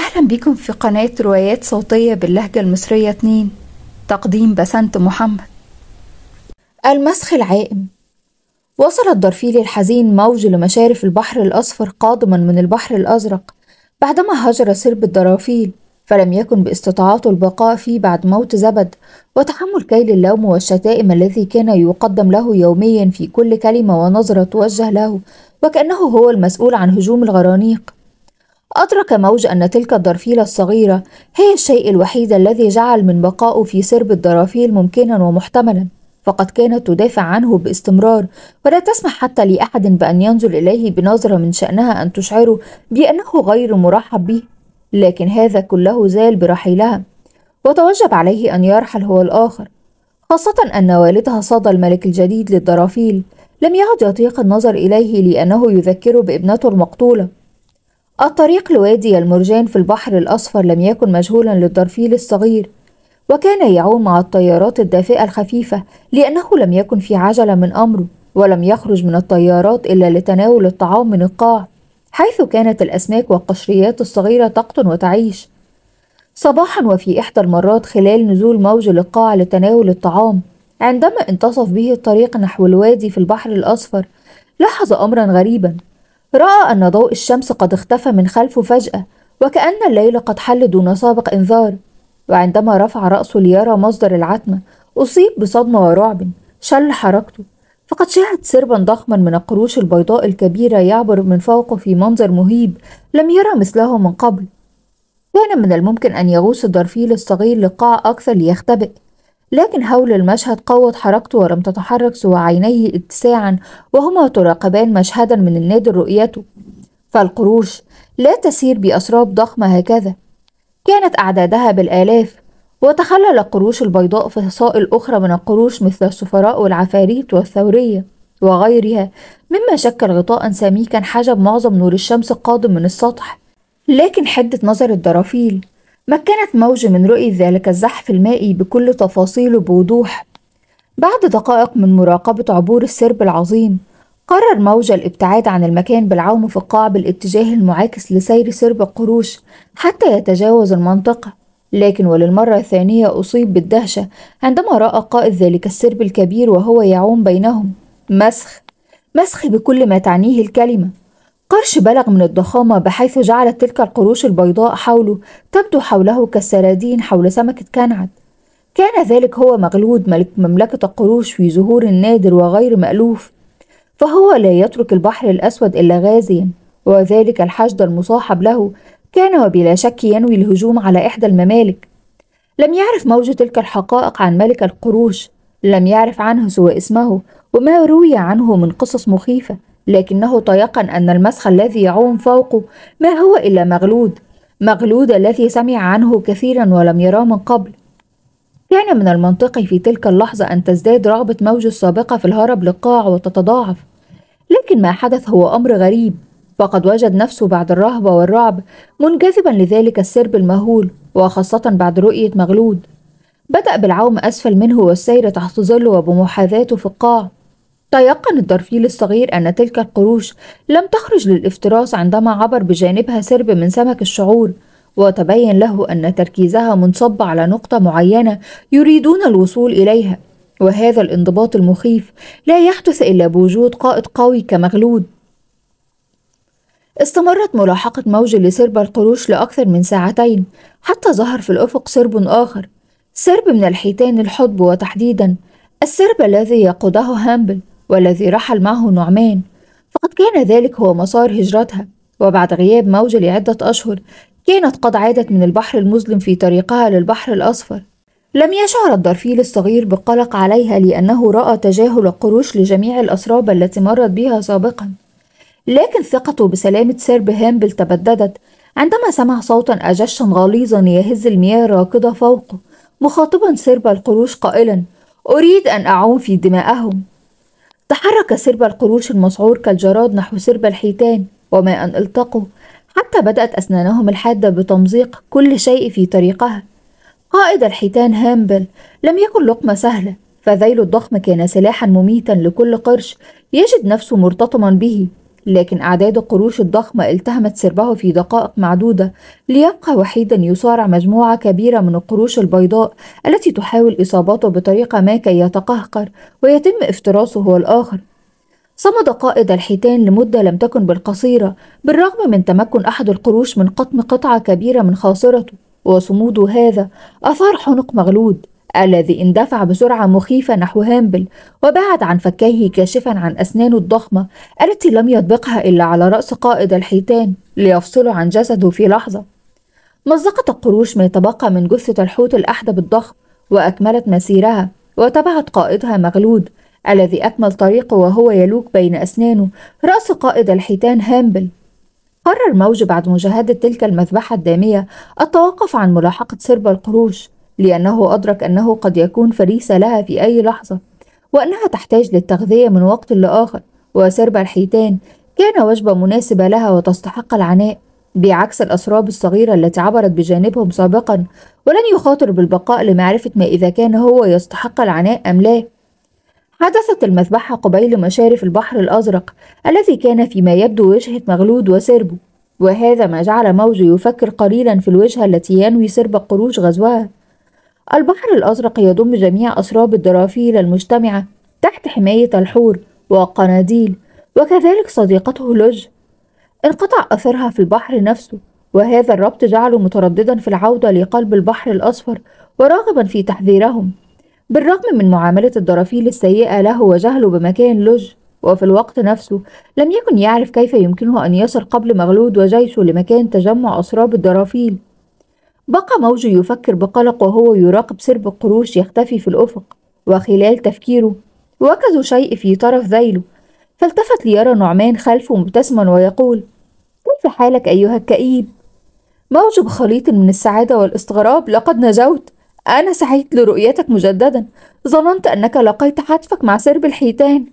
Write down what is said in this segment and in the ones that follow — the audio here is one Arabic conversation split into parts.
أهلا بكم في قناة روايات صوتية باللهجة المصرية 2 تقديم بسنت محمد المسخ العائم وصل الدرفيل الحزين موج لمشارف البحر الأصفر قادما من البحر الأزرق بعدما هجر سرب الدرافيل فلم يكن باستطاعته البقاء فيه بعد موت زبد وتحمل كيل اللوم والشتائم الذي كان يقدم له يوميا في كل كلمة ونظرة توجه له وكأنه هو المسؤول عن هجوم الغرانيق أدرك موج أن تلك الدرفيلة الصغيرة هي الشيء الوحيد الذي جعل من بقائه في سرب الدرافيل ممكنا ومحتملا فقد كانت تدافع عنه باستمرار ولا تسمح حتى لأحد بأن ينظر إليه بنظرة من شأنها أن تشعره بأنه غير مرحب به لكن هذا كله زال برحيلها وتوجب عليه أن يرحل هو الآخر خاصة أن والدها صاد الملك الجديد للدرافيل لم يعد يطيق النظر إليه لأنه يذكره بابنته المقتولة الطريق لوادي المرجان في البحر الأصفر لم يكن مجهولا للدرفيل الصغير وكان يعوم مع الطيارات الدافئة الخفيفة لأنه لم يكن في عجلة من أمره ولم يخرج من الطيارات إلا لتناول الطعام من القاع حيث كانت الأسماك والقشريات الصغيرة تقطن وتعيش صباحا وفي إحدى المرات خلال نزول موج للقاع لتناول الطعام عندما انتصف به الطريق نحو الوادي في البحر الأصفر لاحظ أمرا غريبا رأى أن ضوء الشمس قد اختفى من خلفه فجأة وكأن الليل قد حل دون سابق إنذار وعندما رفع رأسه ليرى مصدر العتمة أصيب بصدمة ورعب شل حركته فقد شاهد سربا ضخما من القروش البيضاء الكبيرة يعبر من فوقه في منظر مهيب لم يرى مثله من قبل كان من الممكن أن يغوص الدرفيل الصغير لقاع أكثر ليختبئ لكن هول المشهد قوت حركته ولم تتحرك سوى عينيه اتساعا وهما تراقبان مشهدا من النادر رؤيته فالقروش لا تسير بأسراب ضخمة هكذا كانت أعدادها بالآلاف وتخلل القروش البيضاء فصائل أخرى من القروش مثل السفراء والعفاريت والثورية وغيرها مما شكل غطاء سميكا حجب معظم نور الشمس القادم من السطح لكن حدة نظر الدرافيل مكنت موجة من رؤية ذلك الزحف المائي بكل تفاصيله بوضوح بعد دقائق من مراقبة عبور السرب العظيم قرر موجة الابتعاد عن المكان بالعوم في القاع بالاتجاه المعاكس لسير سرب القروش حتى يتجاوز المنطقة لكن وللمرة الثانية أصيب بالدهشة عندما رأى قائد ذلك السرب الكبير وهو يعوم بينهم مسخ مسخ بكل ما تعنيه الكلمة قرش بلغ من الضخامة بحيث جعلت تلك القروش البيضاء حوله تبدو حوله كالسرادين حول سمكة كنعد كان ذلك هو مغلود ملك مملكة القروش في زهور نادر وغير مألوف فهو لا يترك البحر الأسود إلا غازيا وذلك الحشد المصاحب له كان وبلا شك ينوي الهجوم على إحدى الممالك لم يعرف موج تلك الحقائق عن ملك القروش لم يعرف عنه سوى اسمه وما روي عنه من قصص مخيفة لكنه تيقن أن المسخ الذي يعوم فوقه ما هو إلا مغلود مغلود الذي سمع عنه كثيرا ولم يراه من قبل كان يعني من المنطقي في تلك اللحظة أن تزداد رغبة موجة السابقة في الهرب للقاع وتتضاعف لكن ما حدث هو أمر غريب فقد وجد نفسه بعد الرهبة والرعب منجذبا لذلك السرب المهول وخاصة بعد رؤية مغلود بدأ بالعوم أسفل منه والسير تحت ظله وبمحاذاته في القاع تيقن الدرفيل الصغير أن تلك القروش لم تخرج للافتراس عندما عبر بجانبها سرب من سمك الشعور وتبين له أن تركيزها منصب على نقطة معينة يريدون الوصول إليها وهذا الانضباط المخيف لا يحدث إلا بوجود قائد قوي كمغلود استمرت ملاحقة موج لسرب القروش لأكثر من ساعتين حتى ظهر في الأفق سرب آخر سرب من الحيتان الحطب وتحديدا السرب الذي يقوده هامبل والذي رحل معه نعمان فقد كان ذلك هو مسار هجرتها وبعد غياب موجة لعدة أشهر كانت قد عادت من البحر المظلم في طريقها للبحر الأصفر لم يشعر الدرفيل الصغير بالقلق عليها لأنه رأى تجاهل القروش لجميع الأسراب التي مرت بها سابقا لكن ثقته بسلامة سيرب هامبل تبددت عندما سمع صوتا أجشا غليظا يهز المياه الراكدة فوقه مخاطبا سرب القروش قائلا أريد أن أعوم في دماءهم تحرك سرب القروش المسعور كالجراد نحو سرب الحيتان وما أن التقوا حتى بدأت أسنانهم الحادة بتمزيق كل شيء في طريقها قائد الحيتان هامبل لم يكن لقمة سهلة فذيل الضخم كان سلاحا مميتا لكل قرش يجد نفسه مرتطما به لكن أعداد القروش الضخمة التهمت سربه في دقائق معدودة ليبقى وحيدا يصارع مجموعة كبيرة من القروش البيضاء التي تحاول إصابته بطريقة ما كي يتقهقر ويتم افتراسه هو الآخر صمد قائد الحيتان لمدة لم تكن بالقصيرة بالرغم من تمكن أحد القروش من قطم قطعة كبيرة من خاصرته وصموده هذا أثار حنق مغلود الذي اندفع بسرعة مخيفة نحو هامبل وبعد عن فكيه كاشفا عن أسنانه الضخمة التي لم يطبقها إلا على رأس قائد الحيتان ليفصله عن جسده في لحظة مزقت القروش ما تبقى من جثة الحوت الأحدب الضخم وأكملت مسيرها وتبعت قائدها مغلود الذي أكمل طريقه وهو يلوك بين أسنانه رأس قائد الحيتان هامبل قرر موج بعد مشاهدة تلك المذبحة الدامية التوقف عن ملاحقة سرب القروش لأنه أدرك أنه قد يكون فريسة لها في أي لحظة وأنها تحتاج للتغذية من وقت لآخر وسرب الحيتان كان وجبة مناسبة لها وتستحق العناء بعكس الأسراب الصغيرة التي عبرت بجانبهم سابقا ولن يخاطر بالبقاء لمعرفة ما إذا كان هو يستحق العناء أم لا حدثت المذبحة قبيل مشارف البحر الأزرق الذي كان فيما يبدو وجهة مغلود وسربه وهذا ما جعل موجو يفكر قليلا في الوجهة التي ينوي سرب قروش غزوها البحر الأزرق يضم جميع أسراب الدرافيل المجتمعة تحت حماية الحور والقناديل وكذلك صديقته لوج انقطع أثرها في البحر نفسه وهذا الربط جعله مترددا في العودة لقلب البحر الأصفر وراغبا في تحذيرهم بالرغم من معاملة الدرافيل السيئة له وجهله بمكان لوج وفي الوقت نفسه لم يكن يعرف كيف يمكنه أن يصل قبل مغلود وجيشه لمكان تجمع أسراب الدرافيل بقى موجو يفكر بقلق وهو يراقب سرب قروش يختفي في الأفق وخلال تفكيره وكز شيء في طرف ذيله فالتفت ليرى نعمان خلفه مبتسما ويقول كيف حالك أيها الكئيب؟ موج بخليط من السعادة والاستغراب لقد نجوت أنا سعيت لرؤيتك مجددا ظننت أنك لقيت حتفك مع سرب الحيتان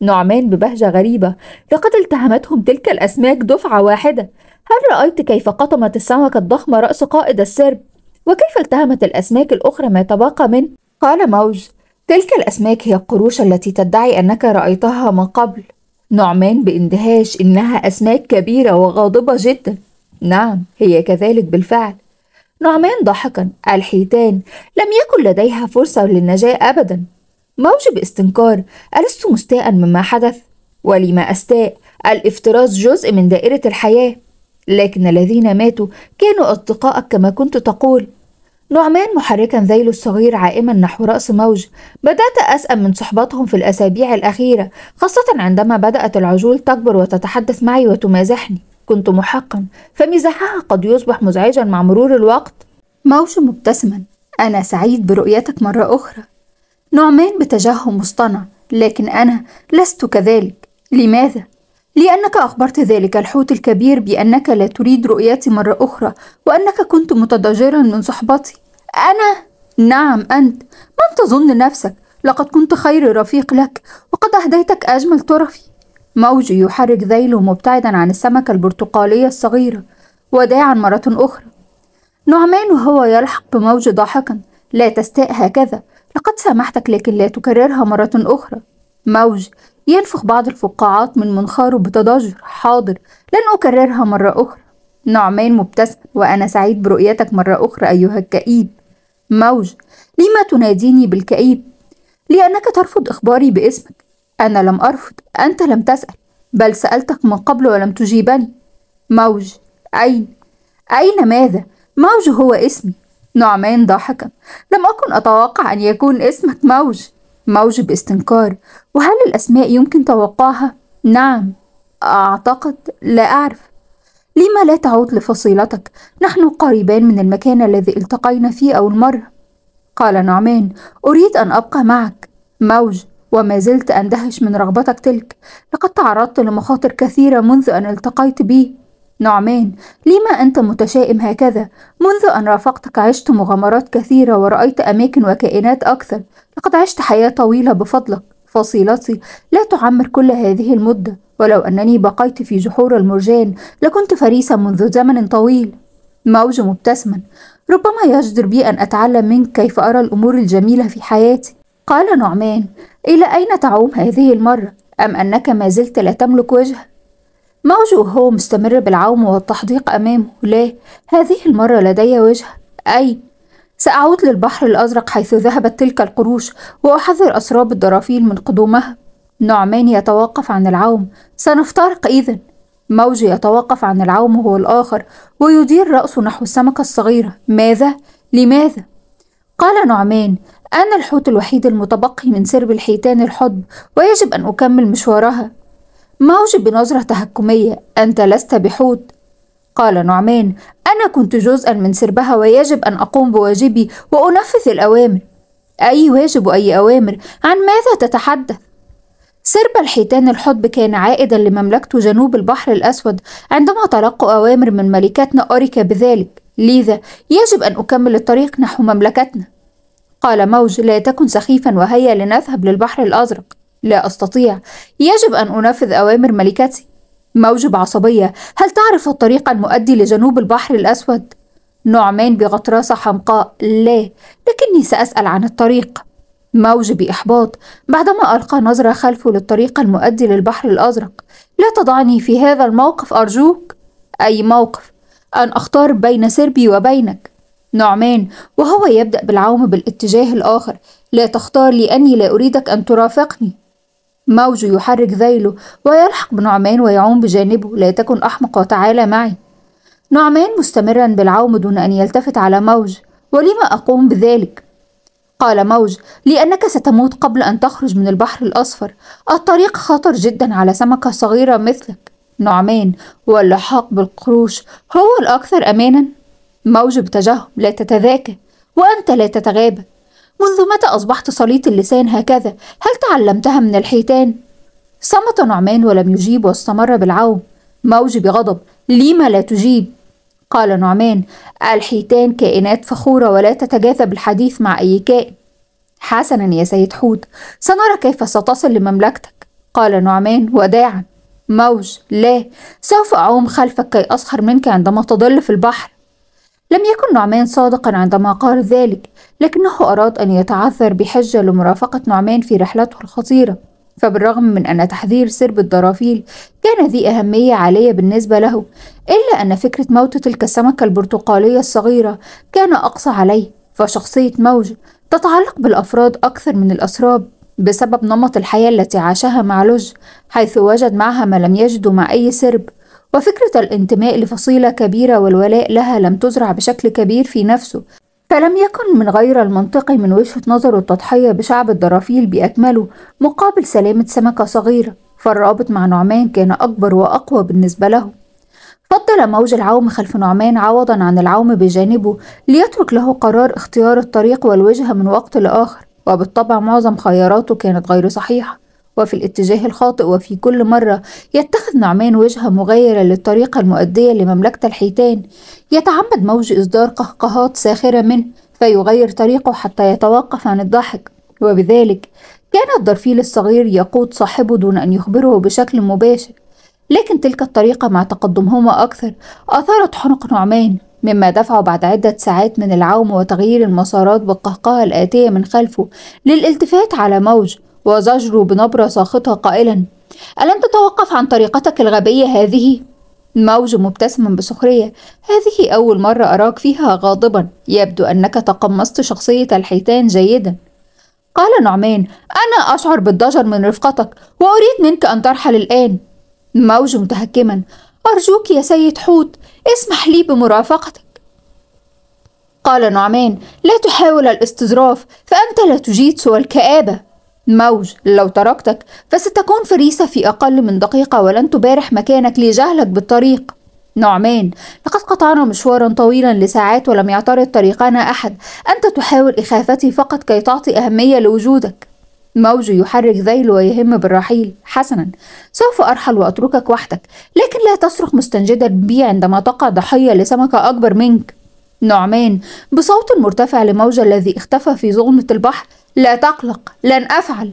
نعمان ببهجة غريبة لقد التهمتهم تلك الأسماك دفعة واحدة هل رأيت كيف قطمت السمكة الضخمة رأس قائد السرب؟ وكيف التهمت الأسماك الأخرى ما تبقى منه؟ قال موج تلك الأسماك هي القروش التي تدعي أنك رأيتها من قبل نعمان باندهاش إنها أسماك كبيرة وغاضبة جدا نعم هي كذلك بالفعل نعمان ضحكا الحيتان لم يكن لديها فرصة للنجاة أبدا موج باستنكار ألست مستاء مما حدث ولما أستاء الافتراس جزء من دائرة الحياة لكن الذين ماتوا كانوا أصدقائك كما كنت تقول نعمان محركا ذيله الصغير عائما نحو رأس موج بدأت أسأم من صحبتهم في الأسابيع الأخيرة خاصة عندما بدأت العجول تكبر وتتحدث معي وتمازحني كنت محقا فمزاحها قد يصبح مزعجا مع مرور الوقت موج مبتسما أنا سعيد برؤيتك مرة أخرى نعمان بتجهم مصطنع لكن أنا لست كذلك لماذا؟ لأنك أخبرت ذلك الحوت الكبير بأنك لا تريد رؤيتي مرة أخرى وأنك كنت متضجرا من صحبتي أنا؟ نعم أنت من تظن نفسك؟ لقد كنت خير رفيق لك وقد أهديتك أجمل طرفي موج يحرك ذيله مبتعدا عن السمكة البرتقالية الصغيرة وداعا مرة أخرى نعمان وهو يلحق بموج ضاحكا لا تستاء هكذا لقد سامحتك لكن لا تكررها مرة أخرى موج ينفخ بعض الفقاعات من منخاره بتضجر حاضر لن أكررها مرة أخرى نعمان مبتسم وأنا سعيد برؤيتك مرة أخرى أيها الكئيب موج لما تناديني بالكئيب لأنك ترفض إخباري باسمك أنا لم أرفض أنت لم تسأل بل سألتك من قبل ولم تجيبني موج أين؟ أين ماذا؟ موج هو اسمي نعمان ضحك لم أكن أتوقع أن يكون اسمك موج موج باستنكار وهل الأسماء يمكن توقعها؟ نعم أعتقد لا أعرف لما لا تعود لفصيلتك نحن قريبان من المكان الذي التقينا فيه أول مرة قال نعمان أريد أن أبقى معك موج وما زلت أندهش من رغبتك تلك لقد تعرضت لمخاطر كثيرة منذ أن التقيت بي نعمان لما أنت متشائم هكذا؟ منذ أن رافقتك عشت مغامرات كثيرة ورأيت أماكن وكائنات أكثر لقد عشت حياة طويلة بفضلك فصيلتي لا تعمر كل هذه المدة ولو أنني بقيت في جحور المرجان لكنت فريسة منذ زمن طويل موج مبتسما ربما يجدر بي أن أتعلم منك كيف أرى الأمور الجميلة في حياتي قال نعمان إلى أين تعوم هذه المرة؟ أم أنك ما زلت لا تملك وجه؟ موجو وهو مستمر بالعوم والتحديق أمامه لا هذه المرة لدي وجه أي سأعود للبحر الأزرق حيث ذهبت تلك القروش وأحذر أسراب الدرافيل من قدومها نعمان يتوقف عن العوم سنفترق إذا موجي يتوقف عن العوم هو الآخر ويدير رأسه نحو السمكة الصغيرة ماذا؟ لماذا؟ قال نعمان أنا الحوت الوحيد المتبقي من سرب الحيتان الحضب ويجب أن أكمل مشوارها موج بنظرة تهكمية أنت لست بحوت قال نعمان أنا كنت جزءا من سربها ويجب أن أقوم بواجبي وأنفذ الأوامر أي واجب وأي أوامر عن ماذا تتحدث؟ سرب الحيتان الحطب كان عائدا لمملكته جنوب البحر الأسود عندما تلقوا أوامر من ملكتنا أوريكا بذلك لذا يجب أن أكمل الطريق نحو مملكتنا قال موج لا تكن سخيفا وهيا لنذهب للبحر الأزرق لا أستطيع يجب أن أنفذ أوامر ملكتي موجب عصبية هل تعرف الطريق المؤدي لجنوب البحر الأسود؟ نعمان بغطراسة حمقاء لا لكني سأسأل عن الطريق موجب إحباط بعدما ألقى نظرة خلفه للطريق المؤدي للبحر الأزرق لا تضعني في هذا الموقف أرجوك أي موقف أن أختار بين سربي وبينك نعمان وهو يبدأ بالعوم بالاتجاه الآخر لا تختار لأني لا أريدك أن ترافقني موج يحرك ذيله ويلحق بنعمان ويعوم بجانبه لا تكن أحمق وتعالى معي نعمان مستمرا بالعوم دون أن يلتفت على موج ولم أقوم بذلك قال موج لأنك ستموت قبل أن تخرج من البحر الأصفر الطريق خطر جدا على سمكة صغيرة مثلك نعمان واللحاق بالقروش هو الأكثر أمانا موج بتجهم لا تتذاكى وأنت لا تتغابى منذ متى أصبحت صليط اللسان هكذا؟ هل تعلمتها من الحيتان؟ صمت نعمان ولم يجيب واستمر بالعوم موجي بغضب لما لا تجيب؟ قال نعمان الحيتان كائنات فخورة ولا تتجاذب الحديث مع أي كائن حسنا يا سيد حوت سنرى كيف ستصل لمملكتك قال نعمان وداعا موج لا سوف أعوم خلفك كي أسخر منك عندما تضل في البحر لم يكن نعمان صادقا عندما قال ذلك لكنه أراد أن يتعذر بحجة لمرافقة نعمان في رحلته الخطيرة فبالرغم من أن تحذير سرب الضرافيل كان ذي أهمية عالية بالنسبة له إلا أن فكرة موت تلك السمكة البرتقالية الصغيرة كان أقصى عليه فشخصية موج تتعلق بالأفراد أكثر من الأسراب بسبب نمط الحياة التي عاشها مع لوج حيث وجد معها ما لم يجده مع أي سرب وفكرة الانتماء لفصيلة كبيرة والولاء لها لم تزرع بشكل كبير في نفسه فلم يكن من غير المنطقي من وجهة نظره التضحية بشعب الدرافيل بأكمله مقابل سلامة سمكة صغيرة فالرابط مع نعمان كان أكبر وأقوى بالنسبة له فضل موج العوم خلف نعمان عوضا عن العوم بجانبه ليترك له قرار اختيار الطريق والوجهة من وقت لآخر وبالطبع معظم خياراته كانت غير صحيحة وفي الاتجاه الخاطئ وفي كل مرة يتخذ نعمان وجهة مغايرة للطريقة المؤدية لمملكة الحيتان يتعمد موج إصدار قهقهات ساخرة منه فيغير طريقه حتى يتوقف عن الضحك وبذلك كان الدرفيل الصغير يقود صاحبه دون أن يخبره بشكل مباشر لكن تلك الطريقة مع تقدمهما أكثر أثارت حنق نعمان مما دفعه بعد عدة ساعات من العوم وتغيير المسارات بالقهقهة الآتية من خلفه للالتفات على موج وزجر بنبرة ساخطة قائلا ألم تتوقف عن طريقتك الغبية هذه؟ موج مبتسما بسخرية هذه أول مرة أراك فيها غاضبا يبدو أنك تقمصت شخصية الحيتان جيدا قال نعمان أنا أشعر بالضجر من رفقتك وأريد منك أن ترحل الآن موج متهكما أرجوك يا سيد حوت اسمح لي بمرافقتك قال نعمان لا تحاول الاستظراف فأنت لا تجيد سوى الكآبة موج لو تركتك فستكون فريسة في أقل من دقيقة ولن تبارح مكانك لجهلك بالطريق نعمان لقد قطعنا مشوارا طويلا لساعات ولم يعترض طريقنا أحد أنت تحاول إخافتي فقط كي تعطي أهمية لوجودك موج يحرك ذيل ويهم بالرحيل حسنا سوف أرحل وأتركك وحدك لكن لا تصرخ مستنجدا بي عندما تقع ضحية لسمكة أكبر منك نعمان بصوت مرتفع لموج الذي اختفى في ظلمة البحر لا تقلق لن أفعل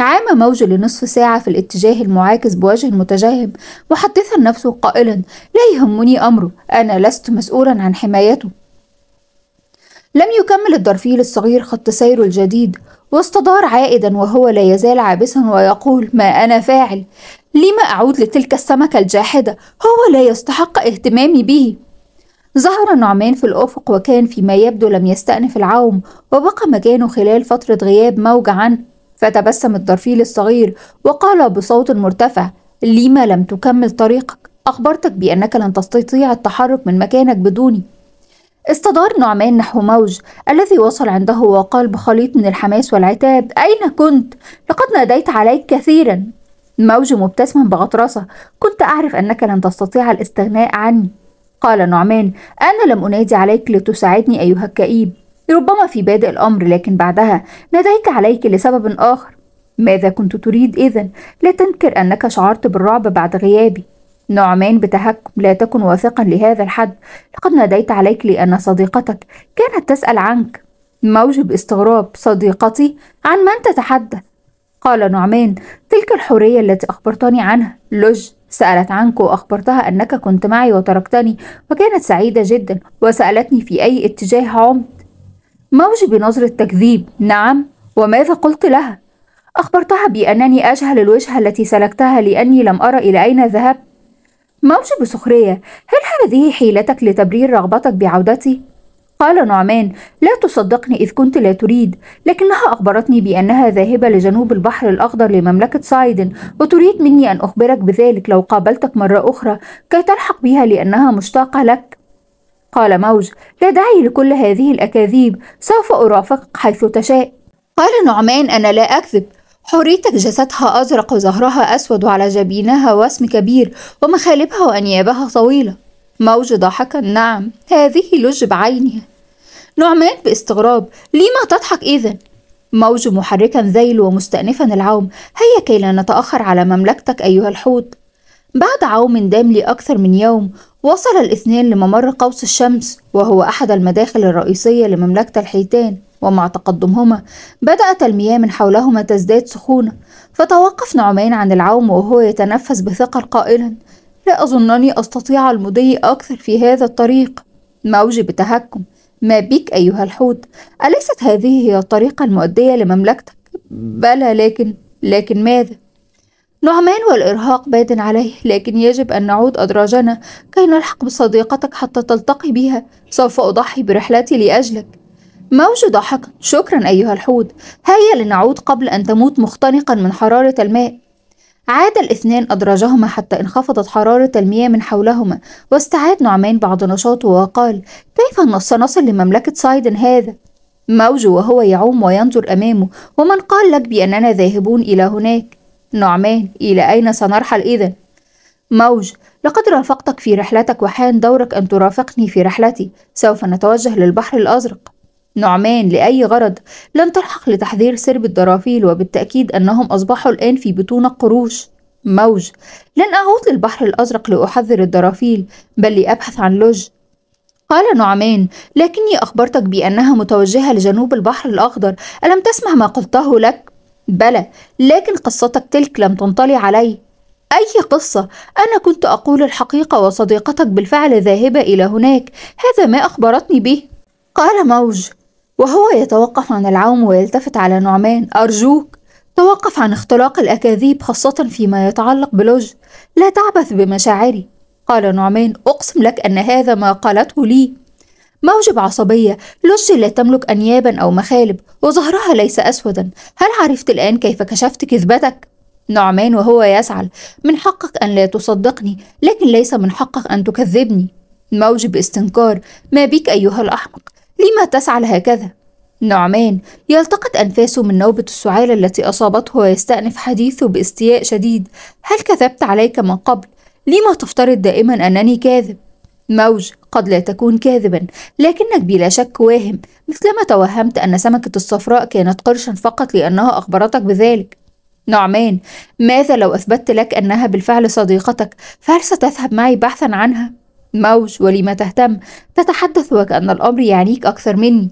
عام موج لنصف ساعة في الاتجاه المعاكس بوجه متجهم محدثا نفسه قائلا لا يهمني أمره أنا لست مسؤولا عن حمايته لم يكمل الدرفيل الصغير خط سيره الجديد واستدار عائدا وهو لا يزال عابسا ويقول ما أنا فاعل لما أعود لتلك السمكة الجاحدة هو لا يستحق اهتمامي به ظهر النعمان في الأفق وكان فيما يبدو لم يستأنف العوم وبقى مكانه خلال فترة غياب موج عنه فتبسم الدرفيل الصغير وقال بصوت مرتفع لما لم تكمل طريقك أخبرتك بأنك لن تستطيع التحرك من مكانك بدوني استدار نعمان نحو موج الذي وصل عنده وقال بخليط من الحماس والعتاب أين كنت؟ لقد ناديت عليك كثيرا موج مبتسما بغطرسة كنت أعرف أنك لن تستطيع الاستغناء عني قال نعمان أنا لم أنادي عليك لتساعدني أيها الكئيب ربما في بادئ الأمر لكن بعدها ناديت عليك لسبب آخر ماذا كنت تريد إذا؟ لا تنكر أنك شعرت بالرعب بعد غيابي نعمان بتهكم لا تكن واثقا لهذا الحد لقد ناديت عليك لأن صديقتك كانت تسأل عنك موجب استغراب صديقتي عن من تتحدث قال نعمان تلك الحورية التي أخبرتني عنها لج سألت عنك وأخبرتها أنك كنت معي وتركتني وكانت سعيدة جدا وسألتني في أي اتجاه عمت موجي بنظرة تكذيب نعم وماذا قلت لها؟ أخبرتها بأنني أجهل الوجهة التي سلكتها لأني لم أرى إلى أين ذهبت موجي بسخرية هل هذه حيلتك لتبرير رغبتك بعودتي؟ قال نعمان لا تصدقني إذ كنت لا تريد لكنها أخبرتني بأنها ذاهبة لجنوب البحر الأخضر لمملكة صايدن وتريد مني أن أخبرك بذلك لو قابلتك مرة أخرى كي تلحق بها لأنها مشتاقة لك قال موج لا داعي لكل هذه الأكاذيب سوف أرافقك حيث تشاء قال نعمان أنا لا أكذب حريتك جسدها أزرق وظهرها أسود وعلى جبينها وسم كبير ومخالبها وأنيابها طويلة موج ضاحكا نعم هذه لج بعينها نعمان باستغراب لما تضحك إذا؟ موج محركا ذيل ومستأنفا العوم هيا كي لا نتأخر على مملكتك أيها الحوت بعد عوم دام لأكثر من يوم وصل الاثنين لممر قوس الشمس وهو أحد المداخل الرئيسية لمملكة الحيتان ومع تقدمهما بدأت المياه من حولهما تزداد سخونة فتوقف نعمان عن العوم وهو يتنفس بثقل قائلا لا أظنني أستطيع المضي أكثر في هذا الطريق موج بتهكم ما بك أيها الحوت أليست هذه هي الطريقة المؤدية لمملكتك؟ بلى لكن لكن ماذا؟ نعمان والإرهاق بات عليه لكن يجب أن نعود أدراجنا كي نلحق بصديقتك حتى تلتقي بها سوف أضحي برحلتي لأجلك موج ضحك شكرا أيها الحوت هيا لنعود قبل أن تموت مختنقا من حرارة الماء عاد الاثنان أدراجهما حتى انخفضت حرارة المياه من حولهما واستعاد نعمان بعض نشاطه وقال كيف سنصل لمملكة سايدن هذا؟ موج وهو يعوم وينظر أمامه ومن قال لك بأننا ذاهبون إلى هناك؟ نعمان إلى أين سنرحل إذا؟ موج لقد رافقتك في رحلتك وحان دورك أن ترافقني في رحلتي سوف نتوجه للبحر الأزرق نعمان لأي غرض لن تلحق لتحذير سرب الدرافيل وبالتأكيد أنهم أصبحوا الآن في بطون قروش موج لن أعود للبحر الأزرق لأحذر الدرافيل بل لأبحث عن لوج قال نعمان لكني أخبرتك بأنها متوجهة لجنوب البحر الأخضر ألم تسمع ما قلته لك؟ بلى لكن قصتك تلك لم تنطلي علي أي قصة؟ أنا كنت أقول الحقيقة وصديقتك بالفعل ذاهبة إلى هناك هذا ما أخبرتني به قال موج وهو يتوقف عن العوم ويلتفت على نعمان أرجوك توقف عن اختلاق الأكاذيب خاصة فيما يتعلق بلوج لا تعبث بمشاعري قال نعمان أقسم لك أن هذا ما قالته لي موجب عصبية لوج لا تملك أنيابا أو مخالب وظهرها ليس أسودا هل عرفت الآن كيف كشفت كذبتك؟ نعمان وهو يسعل من حقك أن لا تصدقني لكن ليس من حقك أن تكذبني موجب استنكار ما بك أيها الأحمق لما تسعى لهكذا نعمان يلتقط أنفاسه من نوبة السعالة التي أصابته ويستأنف حديثه باستياء شديد هل كذبت عليك من قبل؟ لما تفترض دائما أنني كاذب؟ موج قد لا تكون كاذبا لكنك بلا شك واهم مثلما توهمت أن سمكة الصفراء كانت قرشا فقط لأنها أخبرتك بذلك نعمان ماذا لو أثبتت لك أنها بالفعل صديقتك فهل ستذهب معي بحثا عنها؟ موج ولم تهتم تتحدث وكأن الأمر يعنيك أكثر مني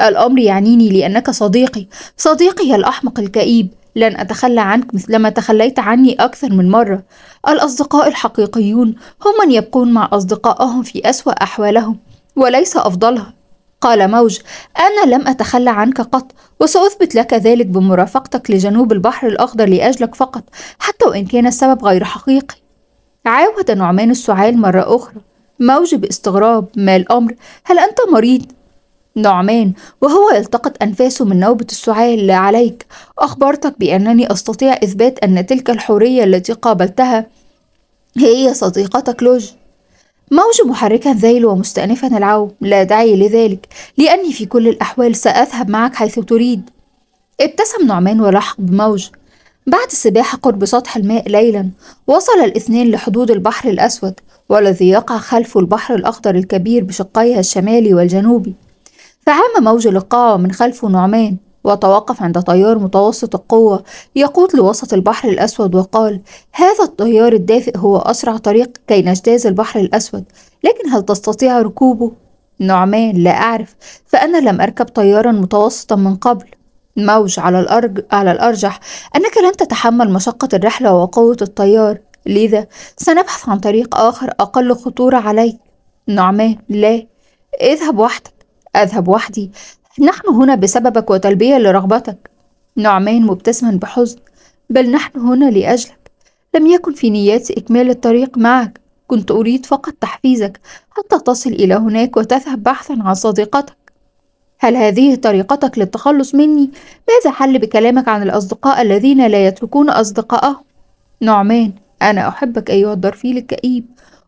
الأمر يعنيني لأنك صديقي صديقي الأحمق الكئيب لن أتخلى عنك مثلما تخليت عني أكثر من مرة الأصدقاء الحقيقيون هم من يبقون مع أصدقائهم في أسوأ أحوالهم وليس أفضلها قال موج أنا لم أتخلى عنك قط وسأثبت لك ذلك بمرافقتك لجنوب البحر الأخضر لأجلك فقط حتى وإن كان السبب غير حقيقي عاود نعمان السعال مرة أخرى موج باستغراب ما الأمر هل أنت مريض؟ نعمان وهو يلتقط أنفاسه من نوبة السعال لا عليك أخبرتك بأنني أستطيع إثبات أن تلك الحورية التي قابلتها هي صديقتك لوج موج محركا ذيل ومستأنفا العوم لا داعي لذلك لأني في كل الأحوال سأذهب معك حيث تريد ابتسم نعمان ولحق بموج بعد السباحة قرب سطح الماء ليلا وصل الاثنين لحدود البحر الأسود والذي يقع خلفه البحر الأخضر الكبير بشقيها الشمالي والجنوبي فعام موج القاع من خلفه نعمان وتوقف عند تيار متوسط القوة يقود لوسط البحر الأسود وقال هذا التيار الدافئ هو أسرع طريق كي نجتاز البحر الأسود لكن هل تستطيع ركوبه؟ نعمان لا أعرف فأنا لم أركب طيارا متوسطا من قبل موج على, الأرج... على الأرجح أنك لن تتحمل مشقة الرحلة وقوة الطيار لذا سنبحث عن طريق آخر أقل خطورة عليك نعمان لا اذهب وحدك أذهب وحدي نحن هنا بسببك وتلبية لرغبتك نعمان مبتسما بحزن بل نحن هنا لأجلك لم يكن في نياتي إكمال الطريق معك كنت أريد فقط تحفيزك حتى تصل إلى هناك وتذهب بحثا عن صديقتك هل هذه طريقتك للتخلص مني؟ ماذا حل بكلامك عن الأصدقاء الذين لا يتركون أصدقائهم؟ نعمان أنا أحبك أيها الدرفيل الكئيب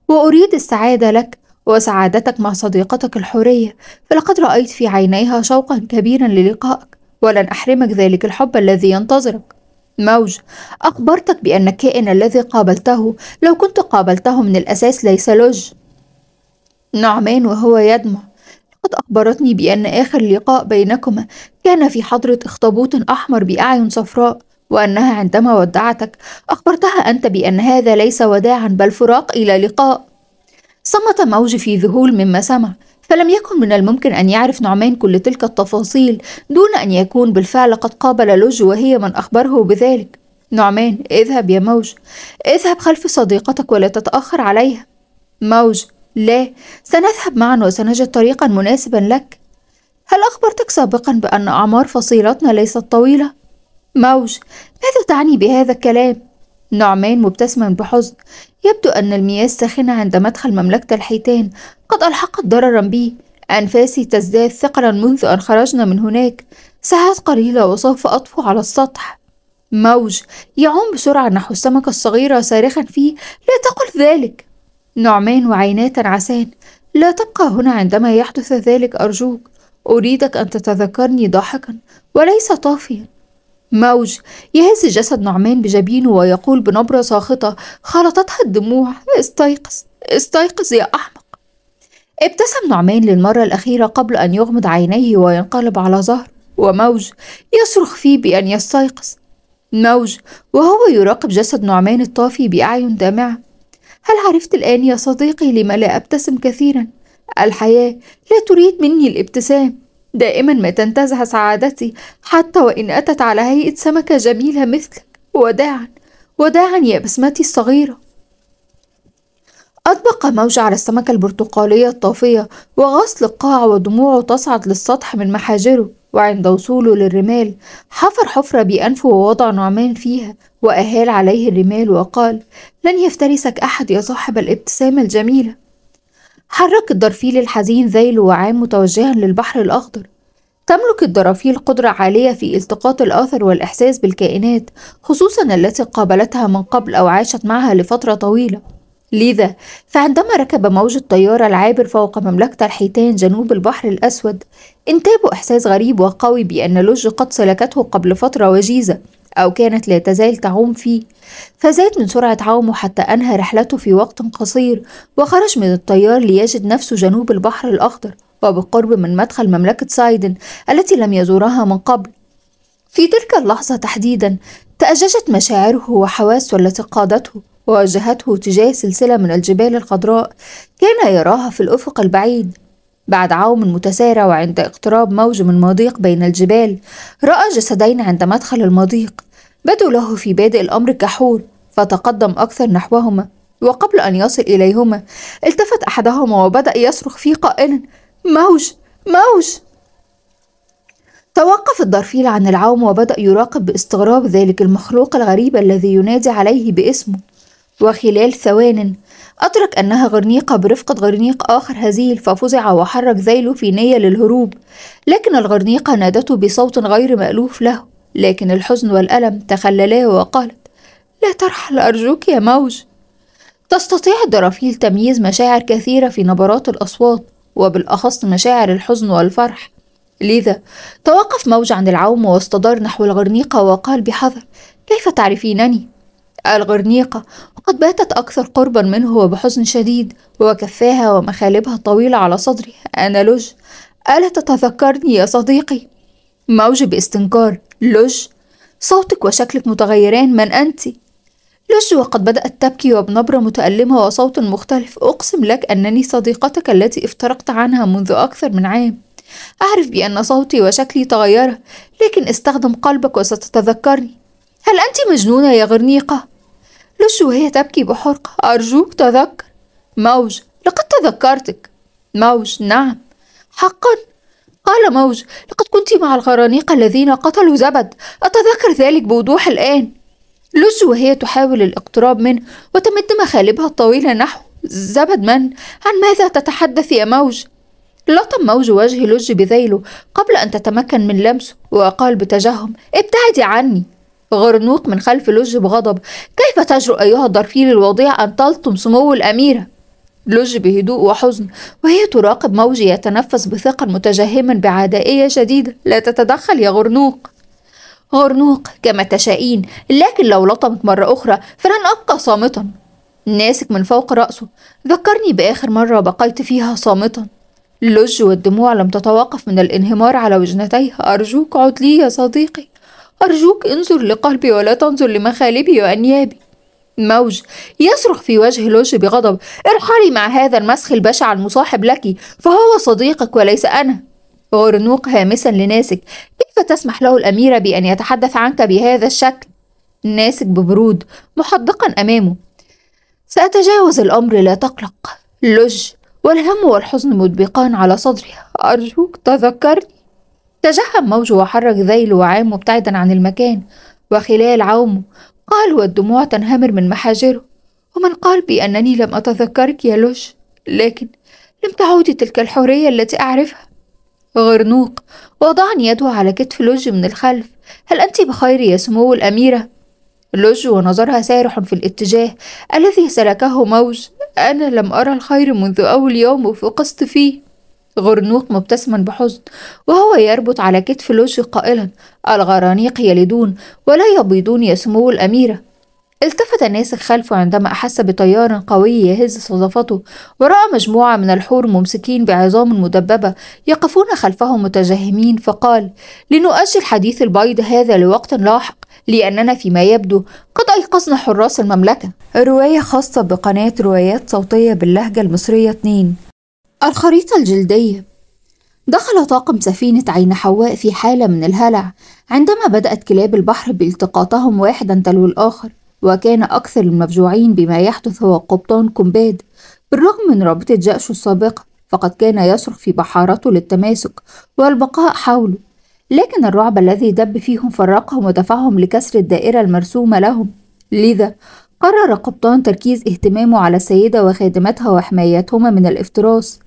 وأريد السعادة لك وسعادتك مع صديقتك الحورية فلقد رأيت في عينيها شوقا كبيرا للقائك ولن أحرمك ذلك الحب الذي ينتظرك موج أخبرتك بأن الكائن الذي قابلته لو كنت قابلته من الأساس ليس لج نعمان وهو يدمع قد أخبرتني بأن آخر لقاء بينكما كان في حضرة أخطبوط أحمر بأعين صفراء وأنها عندما ودعتك أخبرتها أنت بأن هذا ليس وداعا بل فراق إلى لقاء صمت موج في ذهول مما سمع فلم يكن من الممكن أن يعرف نعمان كل تلك التفاصيل دون أن يكون بالفعل قد قابل لوج وهي من أخبره بذلك نعمان اذهب يا موج اذهب خلف صديقتك ولا تتأخر عليها موج لا سنذهب معا وسنجد طريقا مناسبا لك هل أخبرتك سابقا بأن أعمار فصيلتنا ليست طويلة؟ موج ماذا تعني بهذا الكلام؟ نعمان مبتسما بحزن يبدو أن المياه الساخنة عند مدخل مملكة الحيتان قد ألحقت ضررا بي أنفاسي تزداد ثقلا منذ أن خرجنا من هناك ساعات قليلة وسوف أطفو على السطح موج يعوم بسرعة نحو السمكة الصغيرة صارخا فيه لا تقل ذلك نعمان وعيناه تنعسان لا تبقى هنا عندما يحدث ذلك أرجوك أريدك أن تتذكرني ضاحكا وليس طافيا موج يهز جسد نعمان بجبينه ويقول بنبرة ساخطة خلطتها الدموع استيقظ استيقظ يا أحمق ابتسم نعمان للمرة الأخيرة قبل أن يغمض عينيه وينقلب على ظهره وموج يصرخ فيه بأن يستيقظ موج وهو يراقب جسد نعمان الطافي بأعين دامعة هل عرفت الآن يا صديقي لم لا أبتسم كثيرا؟ الحياة لا تريد مني الابتسام دائما ما تنتزع سعادتي حتى وإن أتت على هيئة سمكة جميلة مثلك وداعا وداعا يا بسمتي الصغيرة أطبق موج على السمكة البرتقالية الطافية وغسل القاع ودموعه تصعد للسطح من محاجره وعند وصوله للرمال حفر حفرة بأنفه ووضع نعمان فيها وأهال عليه الرمال وقال لن يفترسك أحد يا صاحب الابتسامة الجميلة حرك الدرفيل الحزين ذيل وعام متوجها للبحر الأخضر تملك الدرافيل قدرة عالية في التقاط الآثر والإحساس بالكائنات خصوصا التي قابلتها من قبل أو عاشت معها لفترة طويلة لذا فعندما ركب موج الطيارة العابر فوق مملكة الحيتان جنوب البحر الأسود انتابوا إحساس غريب وقوي بأن لوج قد سلكته قبل فترة وجيزة أو كانت لا تزال تعوم فيه فزاد من سرعة عومه حتى أنهى رحلته في وقت قصير وخرج من الطيار ليجد نفسه جنوب البحر الأخضر وبقرب من مدخل مملكة سايدن التي لم يزورها من قبل في تلك اللحظة تحديدا تأججت مشاعره وحواسه التي قادته وواجهته تجاه سلسلة من الجبال الخضراء كان يراها في الأفق البعيد بعد عوم متسارع وعند اقتراب موج من مضيق بين الجبال رأى جسدين عند مدخل المضيق بدوا له في بادئ الأمر كحول فتقدم أكثر نحوهما وقبل أن يصل إليهما التفت أحدهما وبدأ يصرخ فيه قائلا موج موج توقف الدرفيل عن العوم وبدأ يراقب باستغراب ذلك المخلوق الغريب الذي ينادي عليه باسمه وخلال ثوان أدرك أنها غرنيقة برفقة غرنيق آخر هزيل ففزع وحرك ذيله في نية للهروب لكن الغرنيقة نادته بصوت غير مألوف له لكن الحزن والألم تخللاه وقالت لا ترحل أرجوك يا موج تستطيع الدرافيل تمييز مشاعر كثيرة في نبرات الأصوات وبالأخص مشاعر الحزن والفرح لذا توقف موج عن العوم واستدار نحو الغرنيقة وقال بحذر كيف تعرفينني؟ الغرنيقة وقد باتت أكثر قربا منه وبحزن شديد وكفاها ومخالبها الطويلة على صدري أنا لج ألا تتذكرني يا صديقي موج باستنكار لج صوتك وشكلك متغيران من أنت لج وقد بدأت تبكي وبنبرة متألمة وصوت مختلف أقسم لك أنني صديقتك التي افترقت عنها منذ أكثر من عام أعرف بأن صوتي وشكلي تغير لكن استخدم قلبك وستتذكرني هل أنت مجنونة يا غرنيقة؟ لش وهي تبكي بحرقة أرجوك تذكر موج لقد تذكرتك موج نعم حقا قال موج لقد كنت مع الغرانيق الذين قتلوا زبد أتذكر ذلك بوضوح الآن لش وهي تحاول الاقتراب منه وتمد مخالبها الطويلة نحو زبد من؟ عن ماذا تتحدث يا موج؟ لطم موج وجه لوج بذيله قبل أن تتمكن من لمسه وقال بتجهم ابتعدي عني غرنوق من خلف لج بغضب كيف تجرؤ أيها الضرفيل الوضيع أن تلطم سمو الأميرة لج بهدوء وحزن وهي تراقب موجي يتنفس بثقل متجهما بعدائية شديدة لا تتدخل يا غرنوق غرنوق كما تشائين لكن لو لطمت مرة أخرى فلن أبقى صامتا ناسك من فوق رأسه ذكرني بآخر مرة بقيت فيها صامتا لج والدموع لم تتوقف من الانهمار على وجنتيه أرجوك عد لي يا صديقي أرجوك انظر لقلبي ولا تنظر لمخالبي وأنيابي موج يصرخ في وجه لوج بغضب ارحلي مع هذا المسخ البشع المصاحب لك فهو صديقك وليس أنا غرنوق هامسا لناسك كيف تسمح له الأميرة بأن يتحدث عنك بهذا الشكل ناسك ببرود محدقا أمامه سأتجاوز الأمر لا تقلق لوج والهم والحزن مدبقان على صدري أرجوك تذكرني تجهم موجه وحرك ذيله وعامه مبتعدا عن المكان وخلال عومه قال والدموع تنهمر من محاجره ومن قال بي أنني لم أتذكرك يا لوش لكن لم تعودي تلك الحرية التي أعرفها غرنوق وضعني يده على كتف لوج من الخلف هل أنت بخير يا سمو الأميرة؟ لوج ونظرها سارح في الاتجاه الذي سلكه موج أنا لم أرى الخير منذ أول يوم وفقست فيه غرنوق مبتسما بحزن وهو يربط على كتف لوجي قائلا الغرانيق يلدون ولا يبيضون يا سمو الأميرة التفت الناسخ خلفه عندما أحس بتيار قوي يهز صدفته ورأى مجموعة من الحور ممسكين بعظام مدببة يقفون خلفهم متجهمين فقال لنؤجل حديث البيض هذا لوقت لاحق لأننا فيما يبدو قد أيقظنا حراس المملكة رواية خاصة بقناة روايات صوتية باللهجة المصرية 2 الخريطة الجلدية دخل طاقم سفينة عين حواء في حالة من الهلع عندما بدأت كلاب البحر بالتقاطهم واحدا تلو الآخر وكان أكثر المفجوعين بما يحدث هو قبطان كومباد بالرغم من رابطة جأشه السابقة فقد كان يصرخ في بحارته للتماسك والبقاء حوله لكن الرعب الذي دب فيهم فرقهم ودفعهم لكسر الدائرة المرسومة لهم لذا قرر قبطان تركيز اهتمامه على السيدة وخادمتها وحمايتهما من الافتراس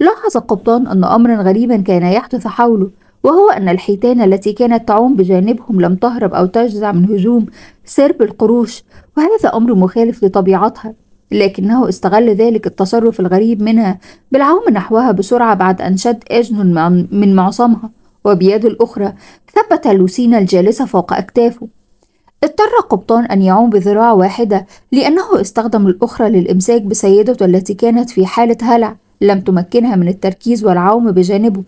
لاحظ القبطان أن أمرا غريبا كان يحدث حوله وهو أن الحيتان التي كانت تعوم بجانبهم لم تهرب أو تجزع من هجوم سرب القروش وهذا أمر مخالف لطبيعتها لكنه استغل ذلك التصرف الغريب منها بالعوم نحوها بسرعة بعد أن شد أجن من معصمها وبيده الأخرى ثبت لوسينا الجالسة فوق أكتافه اضطر قبطان أن يعوم بذراع واحدة لأنه استخدم الأخرى للإمساك بسيدته التي كانت في حالة هلع لم تمكنها من التركيز والعوم بجانبه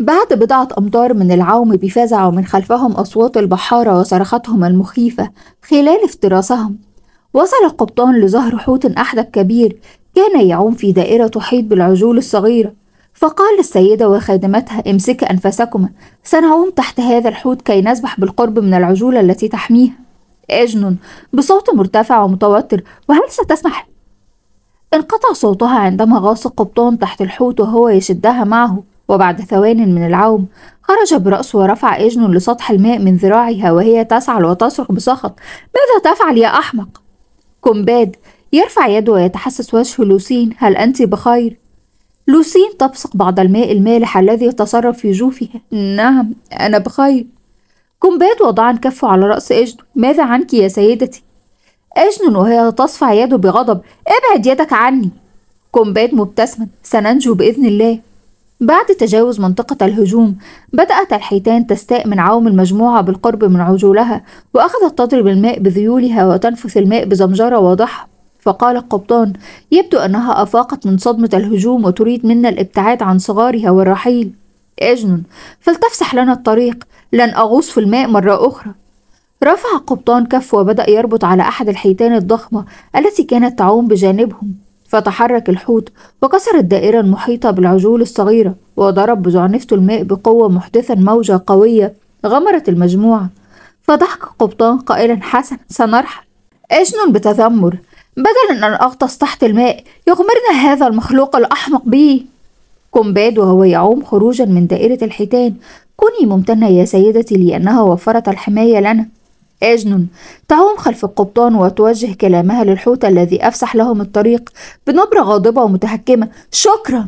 بعد بضعة أمتار من العوم بفزع ومن خلفهم أصوات البحارة وصرختهم المخيفة خلال افتراسهم وصل القبطان لظهر حوت أحدب كبير كان يعوم في دائرة تحيط بالعجول الصغيرة فقال السيدة وخادمتها امسك أنفسكما سنعوم تحت هذا الحوت كي نسبح بالقرب من العجول التي تحميها أجنن بصوت مرتفع ومتوتر وهل ستسمح انقطع صوتها عندما غاص قبطان تحت الحوت وهو يشدها معه وبعد ثوان من العوم خرج برأسه ورفع إجنه لسطح الماء من ذراعها وهي تسعل وتصرخ بسخط ماذا تفعل يا أحمق؟ كومباد يرفع يده ويتحسس وجه لوسين هل أنت بخير؟ لوسين تبصق بعض الماء المالح الذي يتصرف في جوفها نعم أنا بخير كومباد وضعا كفه على رأس إجنه ماذا عنك يا سيدتي؟ أجنن وهي تصفع يده بغضب ابعد يدك عني كومبات مبتسما سننجو بإذن الله بعد تجاوز منطقة الهجوم بدأت الحيتان تستاء من عوم المجموعة بالقرب من عجولها وأخذت تضرب الماء بذيولها وتنفث الماء بزمجرة واضحة فقال القبطان يبدو أنها أفاقت من صدمة الهجوم وتريد منا الابتعاد عن صغارها والرحيل أجنن فلتفسح لنا الطريق لن أغوص في الماء مرة أخرى رفع قبطان كفه وبدأ يربط على أحد الحيتان الضخمة التي كانت تعوم بجانبهم فتحرك الحوت وكسر الدائرة المحيطة بالعجول الصغيرة وضرب بزعنفته الماء بقوة محدثا موجة قوية غمرت المجموعة فضحك قبطان قائلا حسنا سنرحل أجن بتذمر بدلا أن أغطس تحت الماء يغمرنا هذا المخلوق الأحمق بي كومباد وهو يعوم خروجا من دائرة الحيتان كوني ممتنة يا سيدتي لأنها وفرت الحماية لنا أجنون تعوم خلف القبطان وتوجه كلامها للحوت الذي أفسح لهم الطريق بنبرة غاضبة ومتهكمة شكرا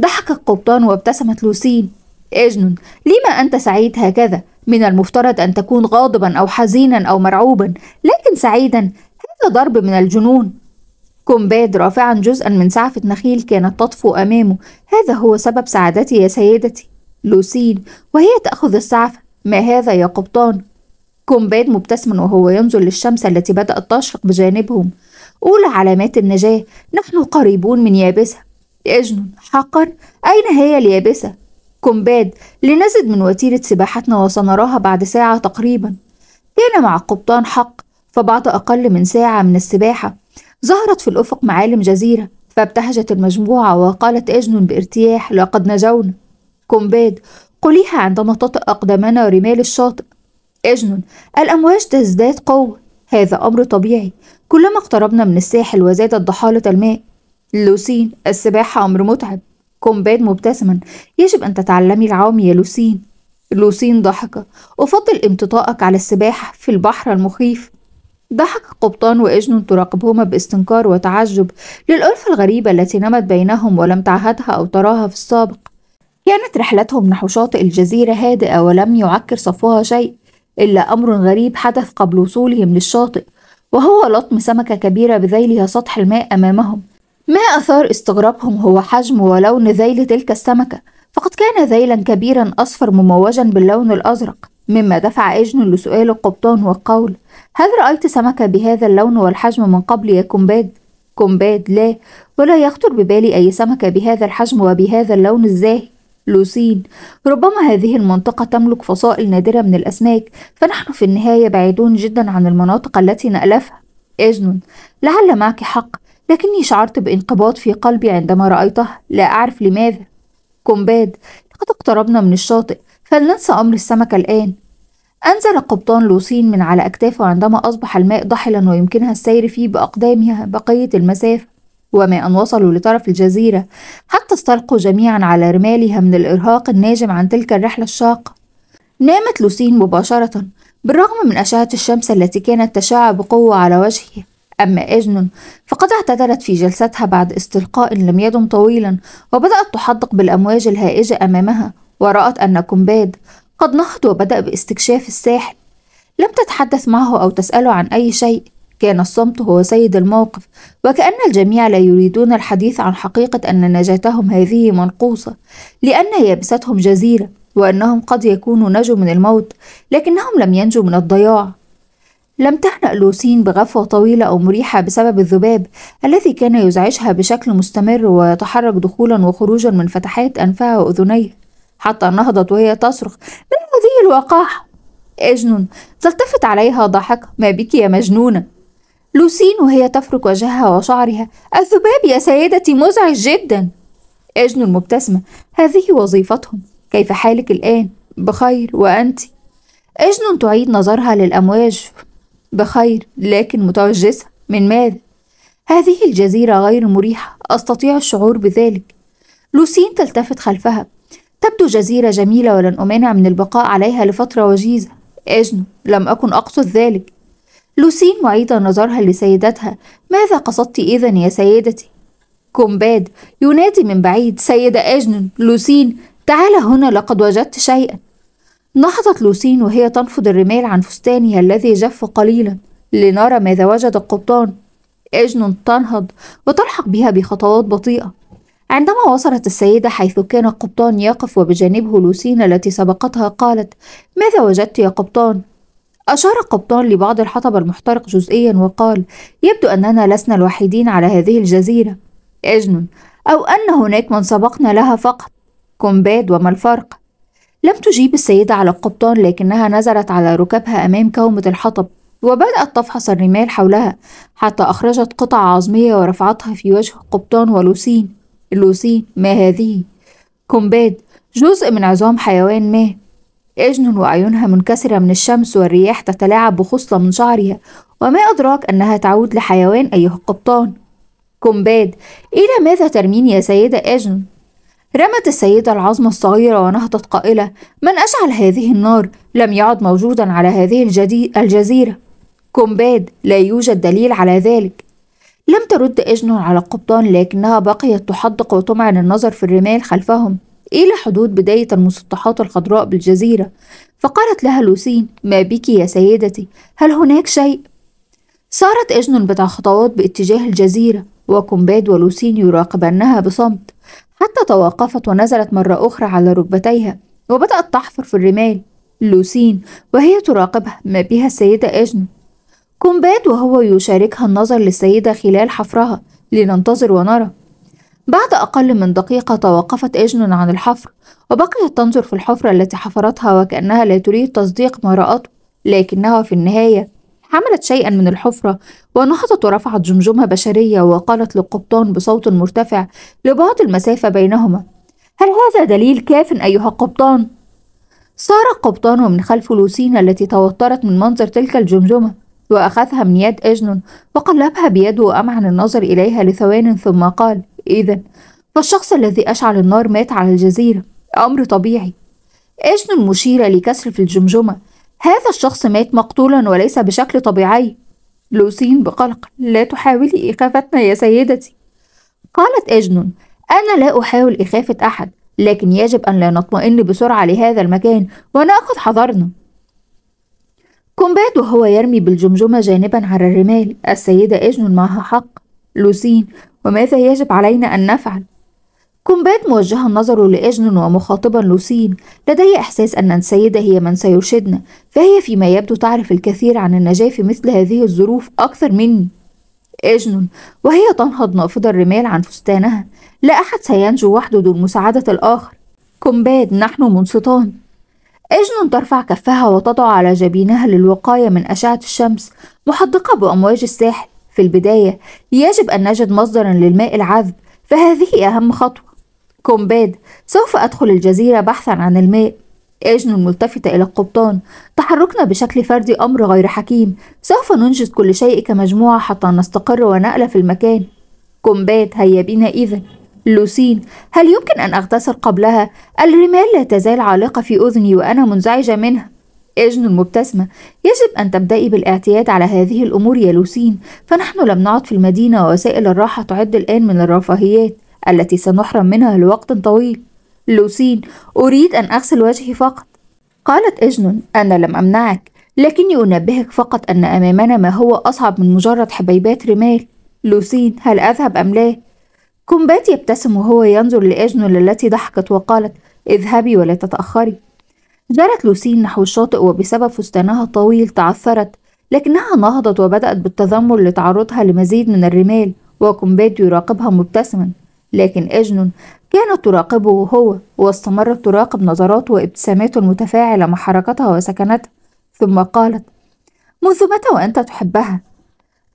ضحك القبطان وابتسمت لوسين أجنون لما أنت سعيد هكذا من المفترض أن تكون غاضبا أو حزينا أو مرعوبا لكن سعيدا هذا ضرب من الجنون كومباد رافعا جزءا من سعفة نخيل كانت تطفو أمامه هذا هو سبب سعادتي يا سيدتي لوسين وهي تأخذ السعفة ما هذا يا قبطان كومباد مبتسما وهو ينظر للشمس التي بدأت تشرق بجانبهم أولى علامات النجاة نحن قريبون من يابسة يجنن حقا أين هي اليابسة؟ كومباد لنزد من وتيرة سباحتنا وسنراها بعد ساعة تقريبا كان مع قبطان حق فبعد أقل من ساعة من السباحة ظهرت في الأفق معالم جزيرة فابتهجت المجموعة وقالت أجنون بارتياح لقد نجونا كومباد قليها عندما تطئ أقدامنا رمال الشاطئ أجنن الأمواج تزداد قوة هذا أمر طبيعي كلما اقتربنا من الساحل وزادت ضحالة الماء لوسين السباحة أمر متعب كومباد مبتسما يجب أن تتعلمي العوم يا لوسين لوسين ضحكة أفضل امتطائك على السباحة في البحر المخيف ضحك قبطان وإجن تراقبهما باستنكار وتعجب للألفة الغريبة التي نمت بينهم ولم تعهدها أو تراها في السابق كانت رحلتهم نحو شاطئ الجزيرة هادئة ولم يعكر صفوها شيء إلا أمر غريب حدث قبل وصولهم للشاطئ وهو لطم سمكة كبيرة بذيلها سطح الماء أمامهم ما أثار استغرابهم هو حجم ولون ذيل تلك السمكة فقد كان ذيلا كبيرا أصفر مموجا باللون الأزرق مما دفع إجن لسؤال القبطان والقول هل رأيت سمكة بهذا اللون والحجم من قبل يا كومباد؟ كومباد لا ولا يخطر ببالي أي سمكة بهذا الحجم وبهذا اللون الزاهي لوسين ربما هذه المنطقة تملك فصائل نادرة من الأسماك فنحن في النهاية بعيدون جدا عن المناطق التي نألفها إذن لعل معك حق لكني شعرت بانقباض في قلبي عندما رأيتها لا أعرف لماذا كومباد لقد اقتربنا من الشاطئ فلننسى أمر السمكة الآن أنزل قبطان لوسين من على أكتافه عندما أصبح الماء ضحلا ويمكنها السير فيه بأقدامها بقية المسافة وما أن وصلوا لطرف الجزيرة حتى استلقوا جميعا على رمالها من الإرهاق الناجم عن تلك الرحلة الشاقة نامت لوسين مباشرة بالرغم من أشعة الشمس التي كانت تشع بقوة على وجهها أما أجنون فقد اعتذرت في جلستها بعد استلقاء لم يدم طويلا وبدأت تحدق بالأمواج الهائجة أمامها ورأت أن كومباد قد نهض وبدأ باستكشاف الساحل لم تتحدث معه أو تسأله عن أي شيء كان الصمت هو سيد الموقف وكأن الجميع لا يريدون الحديث عن حقيقة أن نجاتهم هذه منقوصة لأن يابستهم جزيرة وأنهم قد يكونوا نجوا من الموت لكنهم لم ينجوا من الضياع لم تهنأ لوسين بغفوة طويلة أو مريحة بسبب الذباب الذي كان يزعجها بشكل مستمر ويتحرك دخولا وخروجا من فتحات أنفها وأذنيها حتى نهضت وهي تصرخ ما هذه الوقاحة؟ أجنن تلتفت عليها ضاحكة ما بك يا مجنونة لوسين وهي تفرك وجهها وشعرها الذباب يا سيدتي مزعج جدا أجن المبتسمة هذه وظيفتهم كيف حالك الآن؟ بخير وأنت؟ أجن تعيد نظرها للأمواج بخير لكن متوجسة من ماذا؟ هذه الجزيرة غير مريحة أستطيع الشعور بذلك لوسين تلتفت خلفها تبدو جزيرة جميلة ولن أمانع من البقاء عليها لفترة وجيزة أجن لم أكن أقصد ذلك لوسين معيدة نظرها لسيدتها ماذا قصدت إذا يا سيدتي؟ كومباد ينادي من بعيد سيدة أجنن لوسين تعال هنا لقد وجدت شيئا نهضت لوسين وهي تنفض الرمال عن فستانها الذي جف قليلا لنرى ماذا وجد القبطان أجنن تنهض وتلحق بها بخطوات بطيئة عندما وصلت السيدة حيث كان القبطان يقف وبجانبه لوسين التي سبقتها قالت ماذا وجدت يا قبطان؟ أشار قبطان لبعض الحطب المحترق جزئيا وقال يبدو أننا لسنا الوحيدين على هذه الجزيرة أجن أو أن هناك من سبقنا لها فقط كومباد وما الفرق لم تجيب السيدة على القبطان لكنها نزلت على ركبها أمام كومة الحطب وبدأت تفحص الرمال حولها حتى أخرجت قطع عظمية ورفعتها في وجه قبطان ولوسين لوسين ما هذه؟ كومباد جزء من عظام حيوان ما أجن وعيونها منكسرة من الشمس والرياح تتلاعب بخصلة من شعرها وما أدراك أنها تعود لحيوان أيها القبطان كومباد إلى ماذا ترمين يا سيدة أجن؟ رمت السيدة العظمة الصغيرة ونهضت قائلة من أشعل هذه النار لم يعد موجودا على هذه الجزيرة كومباد لا يوجد دليل على ذلك لم ترد أجن على القبطان لكنها بقيت تحدق وتمعن النظر في الرمال خلفهم إلى حدود بداية المسطحات الخضراء بالجزيرة فقالت لها لوسين ما بك يا سيدتي هل هناك شيء؟ سارت إجن بضع خطوات باتجاه الجزيرة وكومباد ولوسين يراقبنها بصمت حتى توقفت ونزلت مرة أخرى على ركبتيها وبدأت تحفر في الرمال لوسين وهي تراقبها ما بها السيدة إجن كومباد وهو يشاركها النظر للسيدة خلال حفرها لننتظر ونرى بعد أقل من دقيقة توقفت إجن عن الحفر وبقيت تنظر في الحفرة التي حفرتها وكأنها لا تريد تصديق ما رأته لكنها في النهاية حملت شيئا من الحفرة ونهضت ورفعت جمجمة بشرية وقالت للقبطان بصوت مرتفع لبعض المسافة بينهما هل هذا دليل كاف أيها القبطان؟ صار القبطان ومن خلفه لوسينا التي توترت من منظر تلك الجمجمة وأخذها من يد إجنون وقلبها بيده وأمعن النظر إليها لثوان ثم قال إذا إيه فالشخص الذي أشعل النار مات على الجزيرة أمر طبيعي أجن المشيرة لكسر في الجمجمة هذا الشخص مات مقتولا وليس بشكل طبيعي لوسين بقلق لا تحاولي إخافتنا يا سيدتي قالت أجنون أنا لا أحاول إخافة أحد لكن يجب أن لا نطمئن بسرعة لهذا المكان ونأخذ حذرنا كومباد وهو يرمي بالجمجمة جانبا على الرمال السيدة أجنون معها حق لوسين وماذا يجب علينا أن نفعل؟ كومبات موجها نظره لأجن ومخاطبا لوسين لدي إحساس أن السيدة هي من سيرشدنا فهي فيما يبدو تعرف الكثير عن النجاة في مثل هذه الظروف أكثر مني أجن وهي تنهض نافضة الرمال عن فستانها لا أحد سينجو وحده دون مساعدة الآخر كومباد نحن منصتان أجن ترفع كفها وتضع على جبينها للوقاية من أشعة الشمس محدقة بأمواج الساحل في البداية يجب أن نجد مصدرا للماء العذب فهذه أهم خطوة كومباد سوف أدخل الجزيرة بحثا عن الماء أجن الملتفتة إلى القبطان تحركنا بشكل فردي أمر غير حكيم سوف ننجز كل شيء كمجموعة حتى نستقر ونألف المكان كومباد هيا بنا إذا لوسين هل يمكن أن أغتسل قبلها؟ الرمال لا تزال عالقة في أذني وأنا منزعجة منها أجن المبتسمة يجب أن تبدأي بالاعتياد على هذه الأمور يا لوسين فنحن لم نعد في المدينة ووسائل الراحة تعد الآن من الرفاهيات التي سنحرم منها لوقت طويل لوسين أريد أن أغسل وجهي فقط قالت أجنون أنا لم أمنعك لكني أنبهك فقط أن أمامنا ما هو أصعب من مجرد حبيبات رمال لوسين هل أذهب أم لا؟ كومبات يبتسم وهو ينظر لأجنون التي ضحكت وقالت اذهبي ولا تتأخري جرت لوسين نحو الشاطئ وبسبب فستانها الطويل تعثرت لكنها نهضت وبدأت بالتذمر لتعرضها لمزيد من الرمال وكومبات يراقبها مبتسما لكن أجنون كانت تراقبه هو واستمرت تراقب نظراته وابتساماته المتفاعلة مع حركتها وسكنتها ثم قالت منذ متى وأنت تحبها؟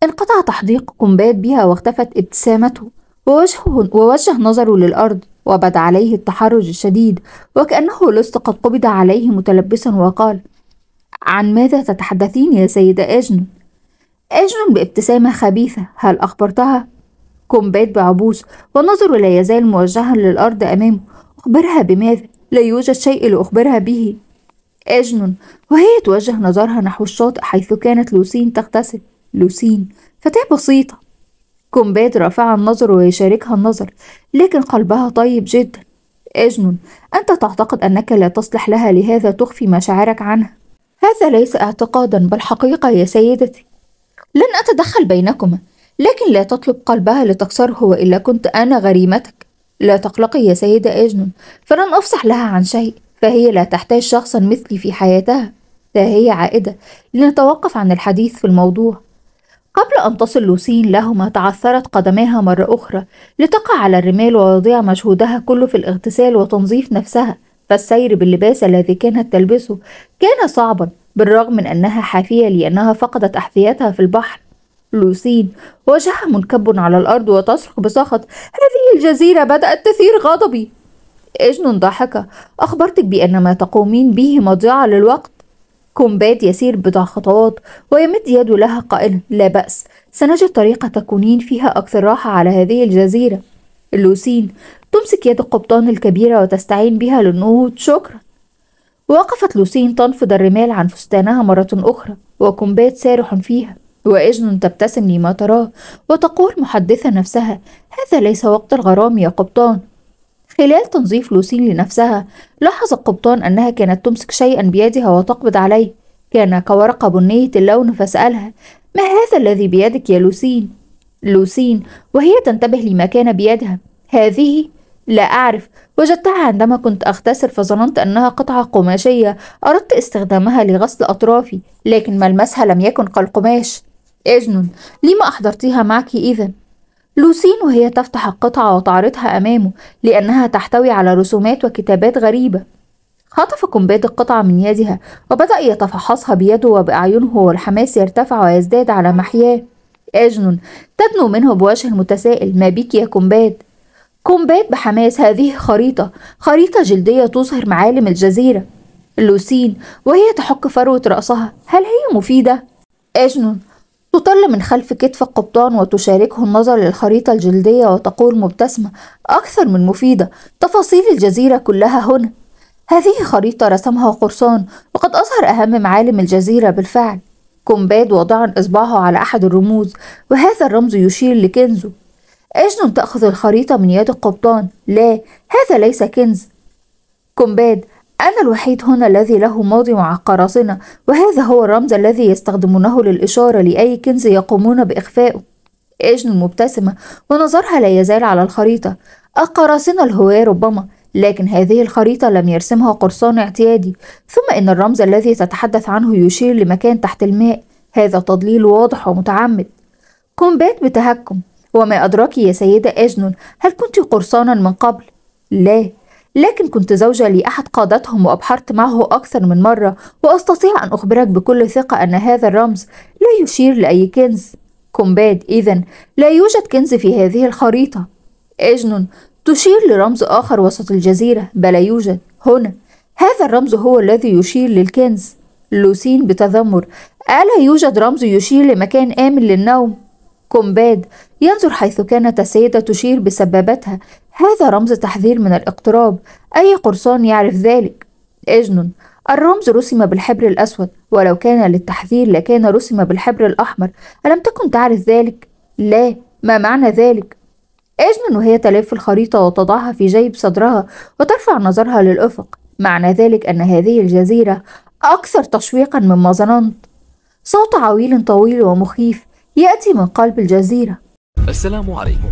انقطع تحديق كومبات بها واختفت ابتسامته ووجهه ووجه نظره للأرض وبدا عليه التحرج الشديد وكأنه لست قد قبض عليه متلبسا وقال عن ماذا تتحدثين يا سيدة أجن؟ أجن بابتسامة خبيثة هل أخبرتها؟ كومبات بعبوس ونظر لا يزال موجها للأرض أمامه أخبرها بماذا؟ لا يوجد شيء لأخبرها به أجن وهي توجه نظرها نحو الشاطئ حيث كانت لوسين تغتسل لوسين فتاة بسيطة كومباد رافعة النظر ويشاركها النظر لكن قلبها طيب جدا أجنون أنت تعتقد أنك لا تصلح لها لهذا تخفي مشاعرك عنها هذا ليس اعتقادا بل حقيقة يا سيدتي لن أتدخل بينكما لكن لا تطلب قلبها لتكسره وإلا كنت أنا غريمتك لا تقلقي يا سيدة أجنون فلن أفصح لها عن شيء فهي لا تحتاج شخصا مثلي في حياتها فهي عائدة لنتوقف عن الحديث في الموضوع قبل أن تصل لوسين لهما تعثرت قدماها مرة أخرى لتقع على الرمال ويضيع مجهودها كله في الاغتسال وتنظيف نفسها فالسير باللباس الذي كانت تلبسه كان صعبا بالرغم من أنها حافية لأنها فقدت أحذيتها في البحر لوسين وجهها منكب على الأرض وتصرخ بسخط هذه الجزيرة بدأت تثير غضبي اجن ضاحكة أخبرتك بأن ما تقومين به مضيعة للوقت كومباد يسير بضع خطوات ويمد يده لها قائلا لا بأس سنجد طريقة تكونين فيها أكثر راحة على هذه الجزيرة لوسين تمسك يد القبطان الكبيرة وتستعين بها للنهوض شكرا وقفت لوسين تنفض الرمال عن فستانها مرة أخرى وكومباد سارح فيها وإجن تبتسم لما تراه وتقول محدثة نفسها هذا ليس وقت الغرام يا قبطان خلال تنظيف لوسين لنفسها لاحظ القبطان أنها كانت تمسك شيئا بيدها وتقبض عليه كان كورقة بنية اللون فسألها ما هذا الذي بيدك يا لوسين؟ لوسين وهي تنتبه لما كان بيدها هذه لا أعرف وجدتها عندما كنت أغتسل فظننت أنها قطعة قماشية أردت استخدامها لغسل أطرافي لكن ملمسها لم يكن كالقماش أجنن لما أحضرتيها معك إذا؟ لوسين وهي تفتح القطعة وتعرضها أمامه لأنها تحتوي على رسومات وكتابات غريبة خطف كومبات القطعة من يدها وبدأ يتفحصها بيده وبأعينه والحماس يرتفع ويزداد على محياه أجنن تدنو منه بوجه متسائل ما بك يا كومبات كومبات بحماس هذه خريطة خريطة جلدية تظهر معالم الجزيرة لوسين وهي تحك فروة رأسها هل هي مفيدة؟ أجنن تطل من خلف كتف القبطان وتشاركه النظر للخريطة الجلدية وتقول مبتسمة أكثر من مفيدة تفاصيل الجزيرة كلها هنا هذه خريطة رسمها قرصان وقد أظهر أهم معالم الجزيرة بالفعل كومباد واضعا إصبعه على أحد الرموز وهذا الرمز يشير لكنزه أجن تأخذ الخريطة من يد القبطان لا هذا ليس كنز كومباد أنا الوحيد هنا الذي له ماضي مع قراصنة وهذا هو الرمز الذي يستخدمونه للإشارة لأي كنز يقومون بإخفائه إجن مبتسمة ونظرها لا يزال على الخريطة القراصنة الهواة ربما لكن هذه الخريطة لم يرسمها قرصان اعتيادي ثم إن الرمز الذي تتحدث عنه يشير لمكان تحت الماء هذا تضليل واضح ومتعمد كومبات بتهكم وما أدراك يا سيدة أجنون هل كنت قرصانا من قبل؟ لا لكن كنت زوجة لأحد قادتهم وأبحرت معه أكثر من مرة وأستطيع أن أخبرك بكل ثقة أن هذا الرمز لا يشير لأي كنز كومباد إذا لا يوجد كنز في هذه الخريطة أجنون تشير لرمز آخر وسط الجزيرة بلا يوجد هنا هذا الرمز هو الذي يشير للكنز لوسين بتذمر ألا يوجد رمز يشير لمكان آمن للنوم كومباد ينظر حيث كانت السيدة تشير بسبابتها هذا رمز تحذير من الاقتراب أي قرصان يعرف ذلك أجنن الرمز رسم بالحبر الأسود ولو كان للتحذير لكان رسم بالحبر الأحمر ألم تكن تعرف ذلك؟ لا ما معنى ذلك؟ أجنن وهي تلف الخريطة وتضعها في جيب صدرها وترفع نظرها للأفق معنى ذلك أن هذه الجزيرة أكثر تشويقا مما ظننت صوت عويل طويل ومخيف يأتي من قلب الجزيرة السلام عليكم